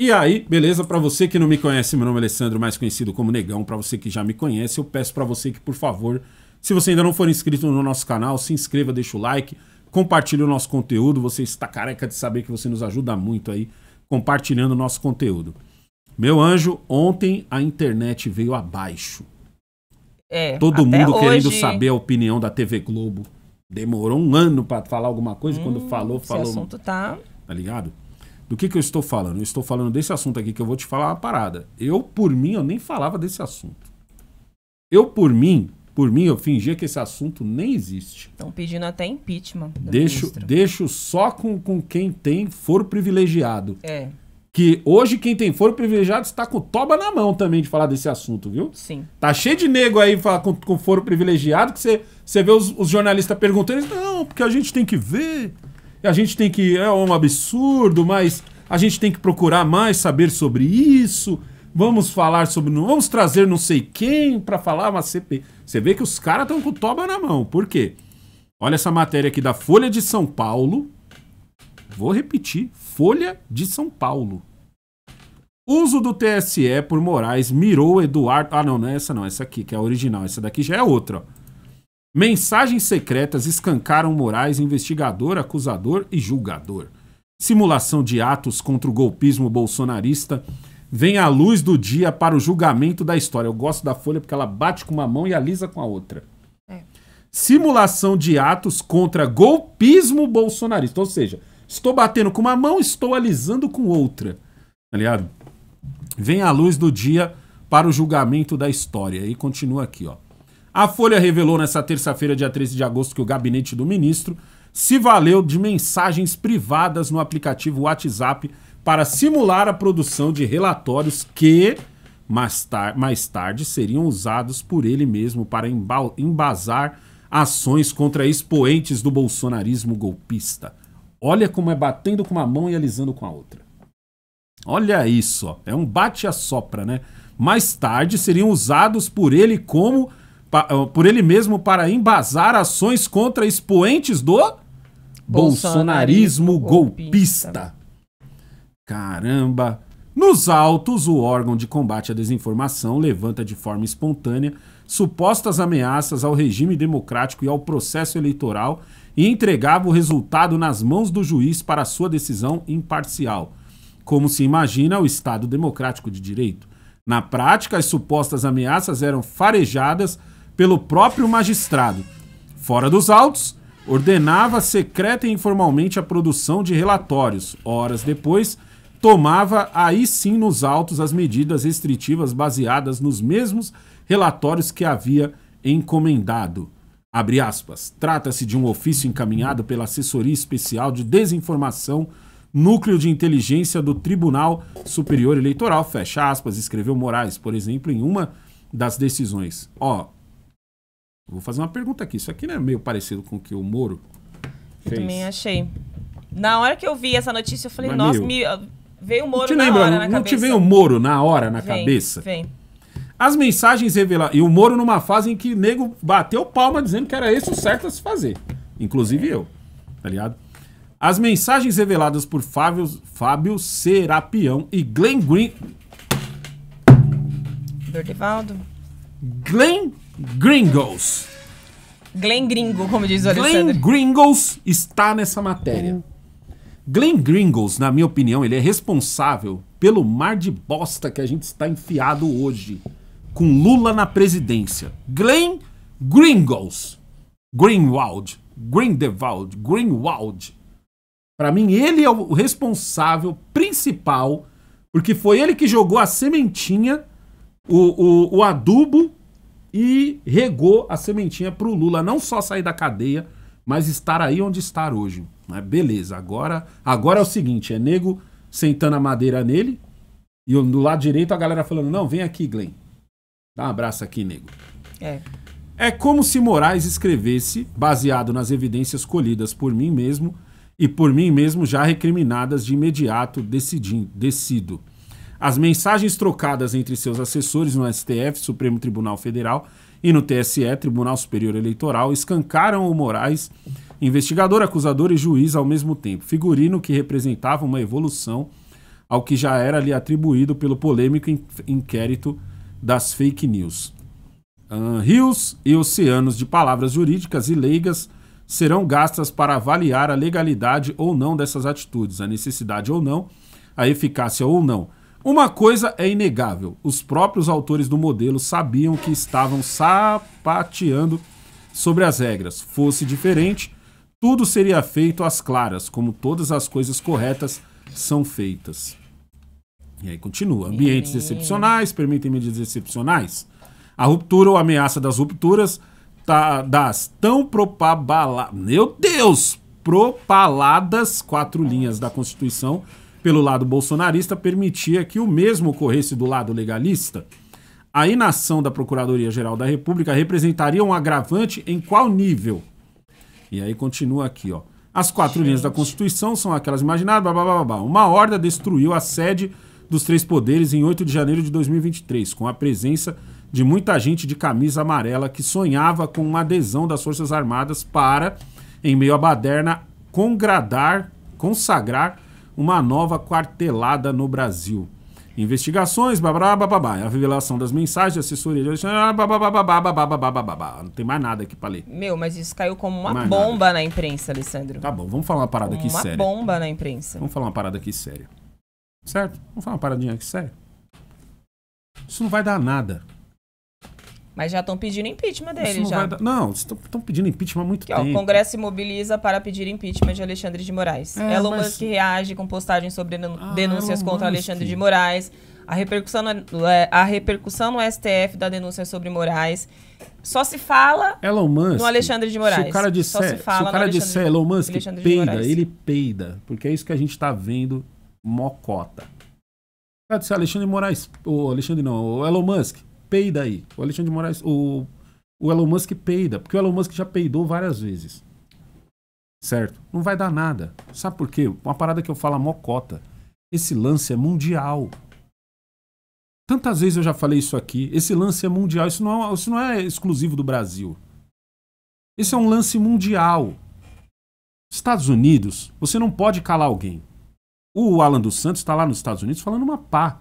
E aí, beleza? Para você que não me conhece, meu nome é Alessandro, mais conhecido como Negão. Para você que já me conhece, eu peço para você que, por favor, se você ainda não for inscrito no nosso canal, se inscreva, deixa o like, compartilhe o nosso conteúdo. Você está careca de saber que você nos ajuda muito aí compartilhando o nosso conteúdo. Meu anjo, ontem a internet veio abaixo. É, Todo mundo hoje... querendo saber a opinião da TV Globo. Demorou um ano para falar alguma coisa, hum, quando falou, falou. Esse assunto tá. Tá ligado? Do que, que eu estou falando? Eu estou falando desse assunto aqui que eu vou te falar uma parada. Eu, por mim, eu nem falava desse assunto. Eu, por mim, por mim, eu fingia que esse assunto nem existe. Estão pedindo até impeachment. Deixo, deixo só com, com quem tem foro privilegiado. É. Que hoje quem tem foro privilegiado está com toba na mão também de falar desse assunto, viu? Sim. Tá cheio de nego aí com, com foro privilegiado que você, você vê os, os jornalistas perguntando, não, porque a gente tem que ver, a gente tem que. É um absurdo, mas a gente tem que procurar mais saber sobre isso. Vamos falar sobre. Vamos trazer não sei quem para falar uma CP. Você vê que os caras estão com o toba na mão. Por quê? Olha essa matéria aqui da Folha de São Paulo. Vou repetir: Folha de São Paulo. Uso do TSE por Moraes mirou Eduardo. Ah, não, não é essa, não. Essa aqui, que é a original. Essa daqui já é outra. Mensagens secretas escancaram Moraes, investigador, acusador e julgador simulação de atos contra o golpismo bolsonarista vem à luz do dia para o julgamento da história. Eu gosto da folha porque ela bate com uma mão e alisa com a outra. É. Simulação de atos contra golpismo bolsonarista. Ou seja, estou batendo com uma mão, estou alisando com outra. Tá ligado? Vem à luz do dia para o julgamento da história. E continua aqui, ó. A Folha revelou nesta terça-feira, dia 13 de agosto, que o gabinete do ministro se valeu de mensagens privadas no aplicativo WhatsApp para simular a produção de relatórios que, mais, tar mais tarde, seriam usados por ele mesmo para embasar ações contra expoentes do bolsonarismo golpista. Olha como é batendo com uma mão e alisando com a outra. Olha isso, ó. é um bate-a-sopra, né? Mais tarde seriam usados por ele como por ele mesmo para embasar ações contra expoentes do Bolsonarismo, Bolsonarismo golpista. golpista. Caramba. Nos autos, o órgão de combate à desinformação levanta de forma espontânea supostas ameaças ao regime democrático e ao processo eleitoral e entregava o resultado nas mãos do juiz para sua decisão imparcial, como se imagina o Estado democrático de direito. Na prática, as supostas ameaças eram farejadas pelo próprio magistrado. Fora dos autos, ordenava secreta e informalmente a produção de relatórios. Horas depois, tomava aí sim nos autos as medidas restritivas baseadas nos mesmos relatórios que havia encomendado. Abre aspas. Trata-se de um ofício encaminhado pela Assessoria Especial de Desinformação, Núcleo de Inteligência do Tribunal Superior Eleitoral, fecha aspas, escreveu Moraes, por exemplo, em uma das decisões. Ó, Vou fazer uma pergunta aqui. Isso aqui não é meio parecido com o que o Moro fez? Eu também achei. Na hora que eu vi essa notícia, eu falei, Mas nossa, me... Ah, veio o Moro te na lembra, hora na não cabeça. Não te veio o Moro na hora na vem, cabeça? Vem. As mensagens reveladas E o Moro numa fase em que o nego bateu palma dizendo que era esse o certo a se fazer. Inclusive é. eu, tá ligado? As mensagens reveladas por Fábio, Fábio Serapião e Glenn Green... Dorivaldo. Glenn Gringos. Glenn Gringo, como diz o Alexandre. Glenn Gringos está nessa matéria. Glenn Gringos, na minha opinião, ele é responsável pelo mar de bosta que a gente está enfiado hoje, com Lula na presidência. Glenn Gringos. Greenwald, Grindelwald, Greenwald. Para mim, ele é o responsável principal, porque foi ele que jogou a sementinha, o, o, o adubo e regou a sementinha para o Lula não só sair da cadeia, mas estar aí onde está hoje. Mas né? beleza, agora, agora é o seguinte, é nego sentando a madeira nele e do lado direito a galera falando, não, vem aqui, Glenn. Dá um abraço aqui, nego. É. É como se Moraes escrevesse, baseado nas evidências colhidas por mim mesmo e por mim mesmo já recriminadas de imediato decidindo, decido as mensagens trocadas entre seus assessores no STF, Supremo Tribunal Federal, e no TSE, Tribunal Superior Eleitoral, escancaram o Moraes, investigador, acusador e juiz ao mesmo tempo, figurino que representava uma evolução ao que já era lhe atribuído pelo polêmico inquérito das fake news. Uh, rios e oceanos de palavras jurídicas e leigas serão gastas para avaliar a legalidade ou não dessas atitudes, a necessidade ou não, a eficácia ou não uma coisa é inegável: os próprios autores do modelo sabiam que estavam sapateando sobre as regras. Fosse diferente, tudo seria feito às claras, como todas as coisas corretas são feitas. E aí continua: ambientes excepcionais permitem medidas excepcionais. A ruptura ou ameaça das rupturas tá, das tão propabaladas. Meu Deus! Propaladas quatro linhas da Constituição pelo lado bolsonarista permitia que o mesmo ocorresse do lado legalista? A inação da Procuradoria-Geral da República representaria um agravante em qual nível? E aí continua aqui, ó. As quatro Gente. linhas da Constituição são aquelas imaginadas, blá, blá, blá, blá. Uma horda destruiu a sede dos três poderes em 8 de janeiro de 2023, com a presença de muita gente de camisa amarela que sonhava com uma adesão das Forças Armadas para, em meio à baderna, congradar, consagrar uma nova quartelada no Brasil. Investigações, babá, babá, a revelação das mensagens, assessoria, babá, não tem mais nada aqui para ler. Meu, mas isso caiu como uma mais bomba nada. na imprensa, Alessandro. Tá bom, vamos falar uma parada aqui uma séria. Uma bomba na imprensa. Vamos falar uma parada aqui séria. Certo? Vamos falar uma paradinha aqui séria. Isso não vai dar nada. Mas já estão pedindo impeachment dele, não já. Dar... Não, estão pedindo impeachment há muito que, tempo. Ó, o Congresso se mobiliza para pedir impeachment de Alexandre de Moraes. É, Elon mas... Musk reage com postagens sobre ah, denúncias Elon contra Musk. Alexandre de Moraes. A repercussão, no, é, a repercussão no STF da denúncia sobre Moraes. Só se fala Elon Musk, no Alexandre de Moraes. Se o cara disser, se, se o cara disser Elon Musk peida, ele peida. Porque é isso que a gente está vendo mocota. O cara disser Alexandre de Moraes, ou Alexandre não, o Elon Musk, peida aí. O Alexandre de Moraes, o, o Elon Musk peida, porque o Elon Musk já peidou várias vezes. Certo? Não vai dar nada. Sabe por quê? Uma parada que eu falo mocota. Esse lance é mundial. Tantas vezes eu já falei isso aqui. Esse lance é mundial. Isso não é, isso não é exclusivo do Brasil. Esse é um lance mundial. Estados Unidos, você não pode calar alguém. O Alan dos Santos está lá nos Estados Unidos falando uma pá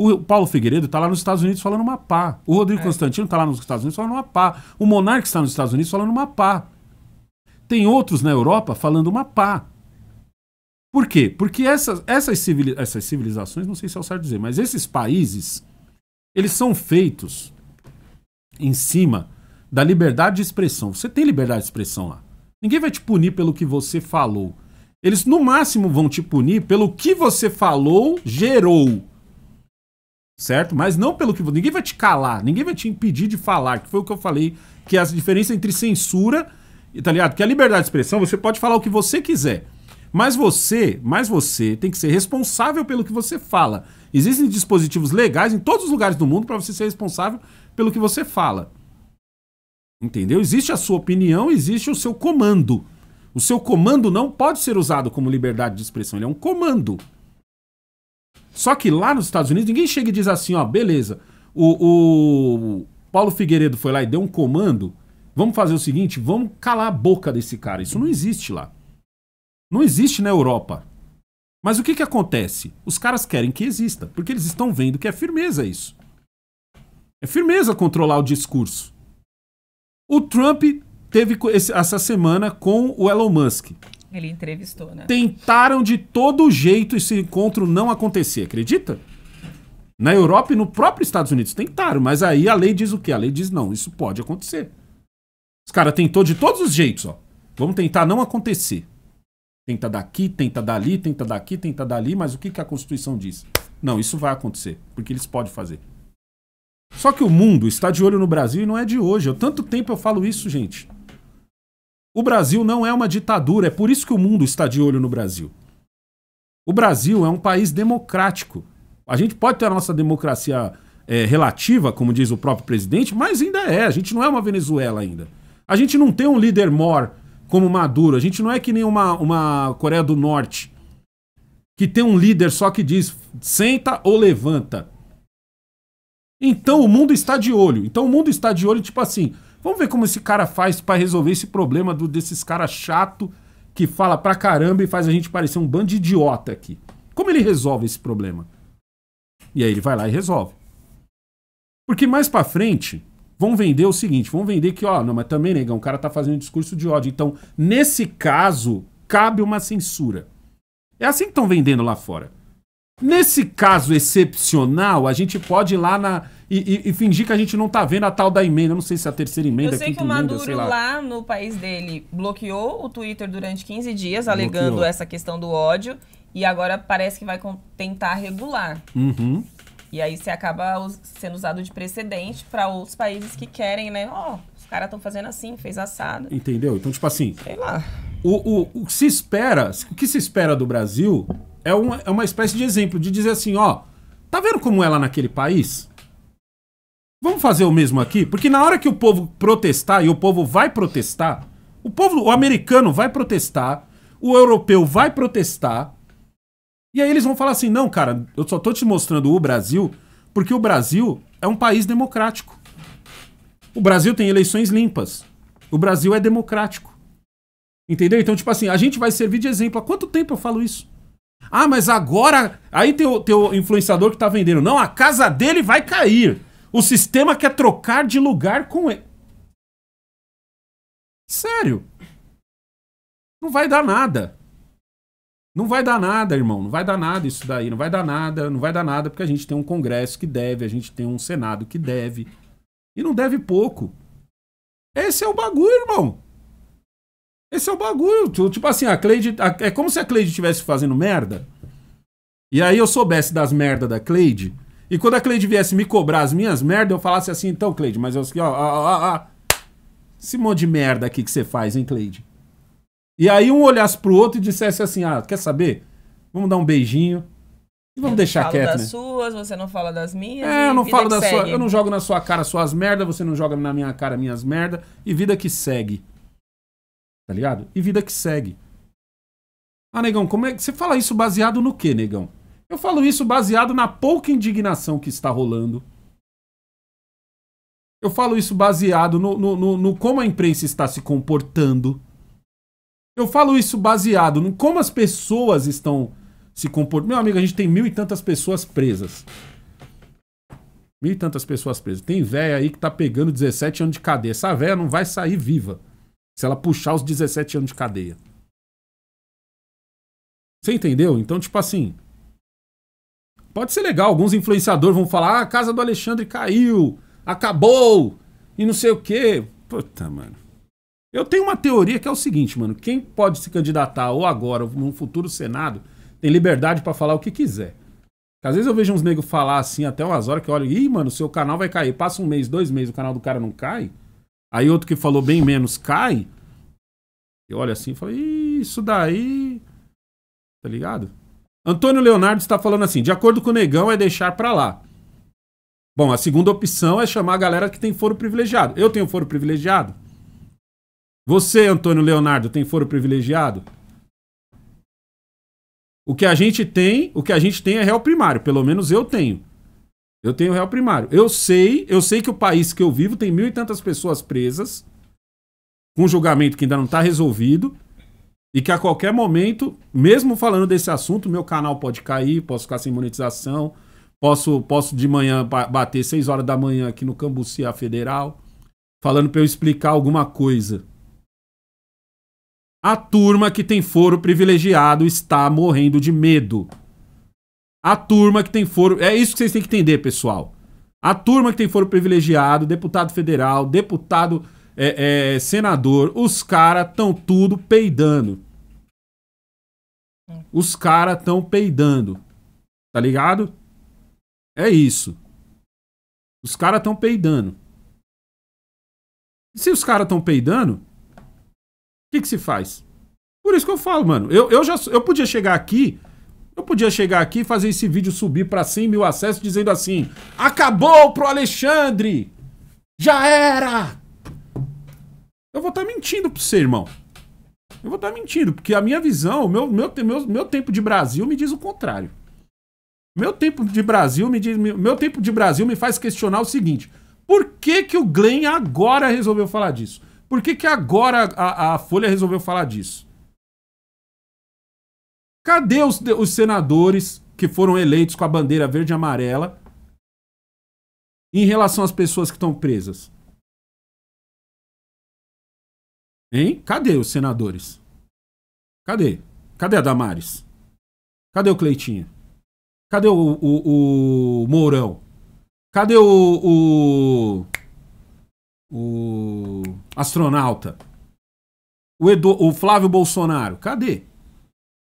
o Paulo Figueiredo está lá nos Estados Unidos falando uma pá. O Rodrigo é. Constantino está lá nos Estados Unidos falando uma pá. O Monarque está nos Estados Unidos falando uma pá. Tem outros na Europa falando uma pá. Por quê? Porque essas, essas, civiliza essas civilizações, não sei se é o certo dizer, mas esses países, eles são feitos em cima da liberdade de expressão. Você tem liberdade de expressão lá. Ninguém vai te punir pelo que você falou. Eles, no máximo, vão te punir pelo que você falou, gerou certo? Mas não pelo que ninguém vai te calar, ninguém vai te impedir de falar, que foi o que eu falei, que é a diferença entre censura, tá ligado? Que é a liberdade de expressão, você pode falar o que você quiser. Mas você, mas você tem que ser responsável pelo que você fala. Existem dispositivos legais em todos os lugares do mundo para você ser responsável pelo que você fala. Entendeu? Existe a sua opinião, existe o seu comando. O seu comando não pode ser usado como liberdade de expressão, ele é um comando. Só que lá nos Estados Unidos, ninguém chega e diz assim, ó, beleza, o, o Paulo Figueiredo foi lá e deu um comando, vamos fazer o seguinte, vamos calar a boca desse cara. Isso não existe lá. Não existe na Europa. Mas o que, que acontece? Os caras querem que exista, porque eles estão vendo que é firmeza isso. É firmeza controlar o discurso. O Trump teve essa semana com o Elon Musk. Ele entrevistou, né? Tentaram de todo jeito esse encontro não acontecer, acredita? Na Europa e no próprio Estados Unidos tentaram, mas aí a lei diz o quê? A lei diz não, isso pode acontecer. Os caras tentou de todos os jeitos, ó. Vamos tentar não acontecer. Tenta daqui, tenta dali, tenta daqui, tenta dali, mas o que, que a Constituição diz? Não, isso vai acontecer, porque eles podem fazer. Só que o mundo está de olho no Brasil e não é de hoje. Há tanto tempo eu falo isso, gente. O Brasil não é uma ditadura, é por isso que o mundo está de olho no Brasil. O Brasil é um país democrático. A gente pode ter a nossa democracia é, relativa, como diz o próprio presidente, mas ainda é. A gente não é uma Venezuela ainda. A gente não tem um líder mor como Maduro. A gente não é que nem uma, uma Coreia do Norte, que tem um líder só que diz senta ou levanta. Então o mundo está de olho. Então o mundo está de olho, tipo assim, Vamos ver como esse cara faz para resolver esse problema do, desses caras chato que fala pra caramba e faz a gente parecer um bando de idiota aqui. Como ele resolve esse problema? E aí ele vai lá e resolve. Porque mais para frente vão vender o seguinte, vão vender que, ó, não, mas também, negão, o cara tá fazendo um discurso de ódio. Então, nesse caso, cabe uma censura. É assim que estão vendendo lá fora. Nesse caso excepcional, a gente pode ir lá na, e, e, e, fingir que a gente não tá vendo a tal da emenda. não sei se é a terceira emenda, Eu sei que o Maduro emenda, lá. lá. no país dele bloqueou o Twitter durante 15 dias, alegando bloqueou. essa questão do ódio. E agora parece que vai tentar regular. Uhum. E aí você acaba sendo usado de precedente para outros países que querem, né? Ó, oh, os caras estão fazendo assim, fez assado. Entendeu? Então, tipo assim. Sei lá. O, o, o que se espera, o que se espera do Brasil é uma, é uma espécie de exemplo de dizer assim, ó, tá vendo como é lá naquele país? Vamos fazer o mesmo aqui? Porque na hora que o povo protestar, e o povo vai protestar, o povo, o americano vai protestar, o europeu vai protestar, e aí eles vão falar assim: não, cara, eu só tô te mostrando o Brasil, porque o Brasil é um país democrático. O Brasil tem eleições limpas. O Brasil é democrático. Entendeu? Então, tipo assim, a gente vai servir de exemplo. Há quanto tempo eu falo isso? Ah, mas agora. Aí tem o, tem o influenciador que tá vendendo. Não, a casa dele vai cair. O sistema quer trocar de lugar com ele. Sério. Não vai dar nada. Não vai dar nada, irmão. Não vai dar nada isso daí. Não vai dar nada. Não vai dar nada porque a gente tem um Congresso que deve, a gente tem um Senado que deve. E não deve pouco. Esse é o bagulho, irmão. Esse é o bagulho. Tipo, tipo assim, a Cleide. A, é como se a Cleide estivesse fazendo merda. E aí eu soubesse das merdas da Cleide. E quando a Cleide viesse me cobrar as minhas merdas, eu falasse assim, então, Cleide, mas eu ó, ó, ó, ó. Esse monte de merda aqui que você faz, hein, Cleide? E aí um olhasse pro outro e dissesse assim, ah, quer saber? Vamos dar um beijinho. E vamos eu deixar falo quieto. Eu das né? suas, você não fala das minhas. É, eu não falo da sua. Eu não jogo na sua cara suas merdas, você não joga na minha cara minhas merdas. E vida que segue. Tá ligado? E vida que segue. Ah, negão, como é que. Você fala isso baseado no quê, negão? Eu falo isso baseado na pouca indignação que está rolando. Eu falo isso baseado no, no, no, no como a imprensa está se comportando. Eu falo isso baseado no como as pessoas estão se comportando. Meu amigo, a gente tem mil e tantas pessoas presas. Mil e tantas pessoas presas. Tem véia aí que tá pegando 17 anos de cadeia. Essa véia não vai sair viva se ela puxar os 17 anos de cadeia. Você entendeu? Então, tipo assim, pode ser legal. Alguns influenciadores vão falar: ah, a casa do Alexandre caiu, acabou, e não sei o quê. Puta, mano. Eu tenho uma teoria que é o seguinte, mano: quem pode se candidatar ou agora ou num futuro Senado tem liberdade para falar o que quiser. Às vezes eu vejo uns negros falar assim até umas horas que olha, ih, mano, seu canal vai cair. Passa um mês, dois meses, o canal do cara não cai. Aí outro que falou bem menos cai. Eu olho assim e falo, isso daí. Tá ligado? Antônio Leonardo está falando assim: de acordo com o negão, é deixar para lá. Bom, a segunda opção é chamar a galera que tem foro privilegiado. Eu tenho foro privilegiado? Você, Antônio Leonardo, tem foro privilegiado? O que a gente tem, o que a gente tem é réu primário, pelo menos eu tenho. Eu tenho réu primário. Eu sei, eu sei que o país que eu vivo tem mil e tantas pessoas presas, com julgamento que ainda não está resolvido, e que a qualquer momento, mesmo falando desse assunto, meu canal pode cair, posso ficar sem monetização, posso, posso de manhã bater 6 horas da manhã aqui no Cambuci, Federal, falando para eu explicar alguma coisa. A turma que tem foro privilegiado está morrendo de medo. A turma que tem foro. É isso que vocês têm que entender, pessoal. A turma que tem foro privilegiado, deputado federal, deputado é, é, senador, os caras estão tudo peidando. Os caras estão peidando. Tá ligado? É isso. Os caras estão peidando. E se os caras estão peidando, o que, que se faz? Por isso que eu falo, mano. Eu, eu já eu podia chegar aqui. Eu podia chegar aqui e fazer esse vídeo subir para 100 mil acessos dizendo assim: acabou pro Alexandre! Já era! Eu vou estar tá mentindo pra você, irmão eu vou estar mentindo, porque a minha visão, meu, meu, meu, meu tempo de Brasil me diz o contrário. Meu tempo de Brasil me diz, meu tempo de Brasil me faz questionar o seguinte: por que, que o Glenn agora resolveu falar disso? Por que, que agora a, a Folha resolveu falar disso? Cadê os, os senadores que foram eleitos com a bandeira verde e amarela em relação às pessoas que estão presas? Hein? Cadê os senadores? Cadê? Cadê a Damares? Cadê o Cleitinho? Cadê o, o, o Mourão? Cadê o, o, o astronauta? O, Edu, o Flávio Bolsonaro? Cadê?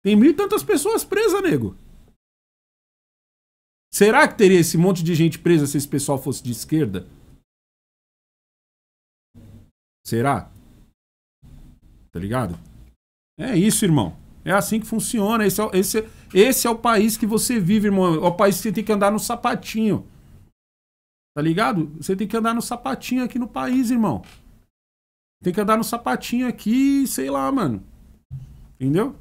Tem mil e tantas pessoas presas, nego. Será que teria esse monte de gente presa se esse pessoal fosse de esquerda? Será? tá ligado? É isso, irmão. É assim que funciona. Esse é, esse, esse é o país que você vive, irmão. É o país que você tem que andar no sapatinho. Tá ligado? Você tem que andar no sapatinho aqui no país, irmão. Tem que andar no sapatinho aqui, sei lá, mano. Entendeu?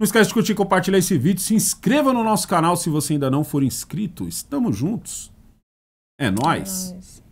Não esquece de curtir, e compartilhar esse vídeo. Se inscreva no nosso canal se você ainda não for inscrito. Estamos juntos. É nóis. É nóis.